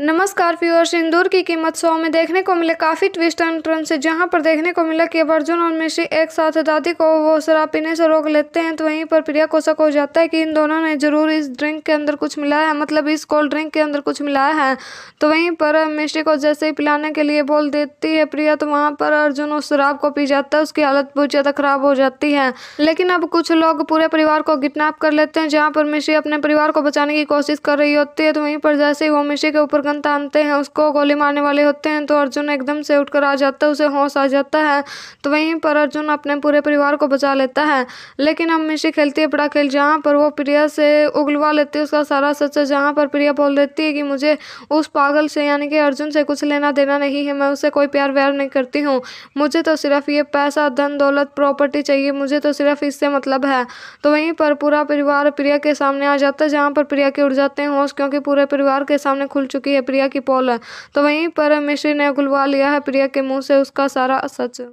नमस्कार फ्यूअर्स इंदौर की कीमत सौ में देखने को मिले काफ़ी ट्विस्ट एंड टर्न से जहां पर देखने को मिला कि अर्जुन और मिश्री एक साथ दादी को वो शराब पीने से रोक लेते हैं तो वहीं पर प्रिया को शक हो जाता है कि इन दोनों ने जरूर इस ड्रिंक के अंदर कुछ मिलाया है मतलब इस कोल्ड ड्रिंक के अंदर कुछ मिलाया है तो वहीं पर मिश्री को जैसे ही पिलाने के लिए बोल देती है प्रिया तो वहाँ पर अर्जुन उस शराब को पी जाता है उसकी हालत बहुत ज़्यादा खराब हो जाती है लेकिन अब कुछ लोग पूरे परिवार को किडनेप कर लेते हैं जहाँ पर मिश्री अपने परिवार को बचाने की कोशिश कर रही होती है तो वहीं पर जैसे ही वो मिश्री के ऊपर शोरगन तानते हैं उसको गोली मारने वाले होते हैं तो अर्जुन एकदम से उठकर आ जाता है उसे होश आ जाता है तो वहीं पर अर्जुन अपने पूरे परिवार को बचा लेता है लेकिन हम मिशी खेलती है बड़ा खेल जहाँ पर वो प्रिया से उगलवा लेती है उसका सारा सच जहाँ पर प्रिया बोल देती है कि मुझे उस पागल से यानी कि अर्जुन से कुछ लेना देना नहीं है मैं उससे कोई प्यार व्यार नहीं करती हूँ मुझे तो सिर्फ ये पैसा धन दौलत प्रॉपर्टी चाहिए मुझे तो सिर्फ इससे मतलब है तो वहीं पर पूरा परिवार प्रिया के सामने आ जाता है जहाँ पर प्रिया के उड़ जाते हैं होश क्योंकि पूरे परिवार के सामने खुल चुकी है है प्रिया की पोल है तो वहीं पर मिश्री ने खुलवा लिया है प्रिया के मुंह से उसका सारा सच